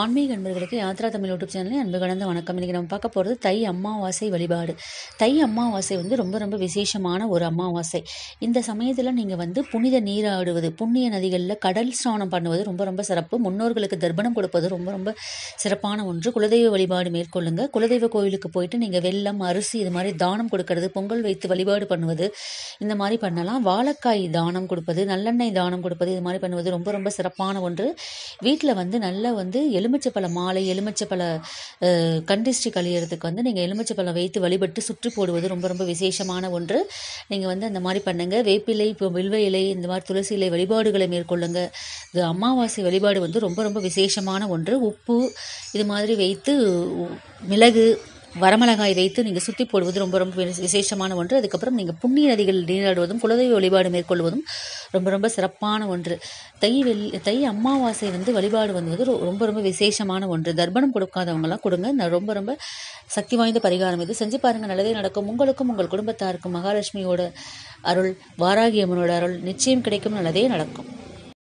ஆன்மீக அன்பர்களுக்கு யாத்ரா தமிழ் யூடியூப் சேனலில் அன்பு கலந்த வணக்கம் இன்றைக்கி நம்ம பார்க்க போகிறது தை அம்மாவாசை வழிபாடு தை அம்மாவாசை வந்து ரொம்ப ரொம்ப விசேஷமான ஒரு அம்மாவாசை இந்த சமயத்தில் நீங்கள் வந்து புனித நீராடுவது புண்ணிய நதிகளில் கடல் ஸ்நானம் பண்ணுவது ரொம்ப ரொம்ப சிறப்பு முன்னோர்களுக்கு தர்ப்பணம் கொடுப்பது ரொம்ப ரொம்ப சிறப்பான ஒன்று குலதெய்வ வழிபாடு மேற்கொள்ளுங்க குலதெய்வ கோயிலுக்கு போயிட்டு நீங்கள் வெள்ளம் அரிசி இது மாதிரி தானம் கொடுக்கறது பொங்கல் வைத்து வழிபாடு பண்ணுவது இந்த மாதிரி பண்ணலாம் வாழைக்காய் தானம் கொடுப்பது நல்லெண்ணெய் தானம் கொடுப்பது இது மாதிரி பண்ணுவது ரொம்ப ரொம்ப சிறப்பான ஒன்று வீட்டில் வந்து நல்லா வந்து எலுமிச்சப்பழ மாலை எலுமிச்சப்பழ கண்டிஷ்டி கழியறதுக்கு வந்து நீங்கள் எலுமிச்சப்பழம் வைத்து வழிபட்டு சுற்றி போடுவது ரொம்ப ரொம்ப விசேஷமான ஒன்று நீங்கள் வந்து அந்த மாதிரி பண்ணுங்கள் வேப்பிலை இப்போ வில்வ இலை இந்த மாதிரி துளசி இலை வழிபாடுகளை மேற்கொள்ளுங்க இது அமாவாசை வழிபாடு வந்து ரொம்ப ரொம்ப விசேஷமான ஒன்று உப்பு இது மாதிரி வைத்து மிளகு வரமிளகாய் வைத்து நீங்கள் சுற்றி போடுவது ரொம்ப ரொம்ப விசேஷமான ஒன்று அதுக்கப்புறம் நீங்கள் புண்ணிய நதிகள் நீராடுவதும் குலதெய்வ வழிபாடு மேற்கொள்வதும் ரொம்ப ரொம்ப சிறப்பான ஒன்று தை வெள்ளி தை அம்மாவாசை வந்து வழிபாடு வந்து ரொம்ப ரொம்ப விசேஷமான ஒன்று தர்ப்பணம் கொடுக்காதவங்களாம் கொடுங்க ரொம்ப ரொம்ப சக்தி வாய்ந்த பரிகாரம் இது செஞ்சு பாருங்கள் நல்லதே நடக்கும் உங்களுக்கும் உங்கள் குடும்பத்தாருக்கும் மகாலட்சுமியோட அருள் வாராகி அம்மனோட அருள் நிச்சயம் கிடைக்கும் நல்லதே நடக்கும்